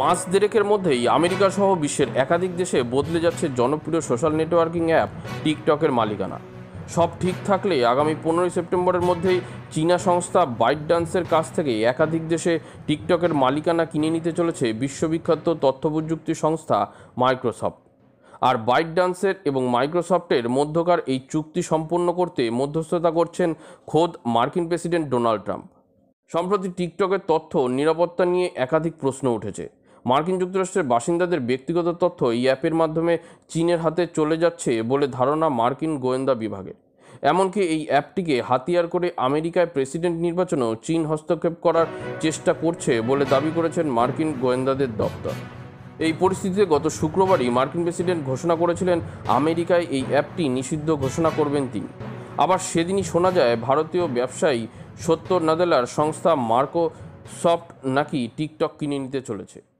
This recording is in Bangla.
মাস দেড়েকের মধ্যেই আমেরিকা সহ বিশ্বের একাধিক দেশে বদলে যাচ্ছে জনপ্রিয় সোশ্যাল নেটওয়ার্কিং অ্যাপ টিকটকের মালিকানা সব ঠিক থাকলে আগামী পনেরোই সেপ্টেম্বরের মধ্যেই চীনা সংস্থা বাইট ডান্সের কাছ থেকে একাধিক দেশে টিকটকের মালিকানা কিনে নিতে চলেছে বিশ্ববিখ্যাত তথ্য প্রযুক্তি সংস্থা মাইক্রোসফট আর বাইট ডান্সের এবং মাইক্রোসফটের মধ্যকার এই চুক্তি সম্পন্ন করতে মধ্যস্থতা করছেন খোদ মার্কিন প্রেসিডেন্ট ডোনাল্ড ট্রাম্প সম্প্রতি টিকটকের তথ্য নিরাপত্তা নিয়ে একাধিক প্রশ্ন উঠেছে মার্কিন যুক্তরাষ্ট্রের বাসিন্দাদের ব্যক্তিগত তথ্য এই অ্যাপের মাধ্যমে চীনের হাতে চলে যাচ্ছে বলে ধারণা মার্কিন গোয়েন্দা বিভাগের এমনকি এই অ্যাপটিকে হাতিয়ার করে আমেরিকায় প্রেসিডেন্ট নির্বাচনেও চীন হস্তক্ষেপ করার চেষ্টা করছে বলে দাবি করেছেন মার্কিন গোয়েন্দাদের দপ্তর এই পরিস্থিতিতে গত শুক্রবারই মার্কিন প্রেসিডেন্ট ঘোষণা করেছিলেন আমেরিকায় এই অ্যাপটি নিষিদ্ধ ঘোষণা করবেন তিনি আবার সেদিনই শোনা যায় ভারতীয় ব্যবসায়ী সত্য নাদেলার সংস্থা মার্কো সফট নাকি টিকটক কিনে নিতে চলেছে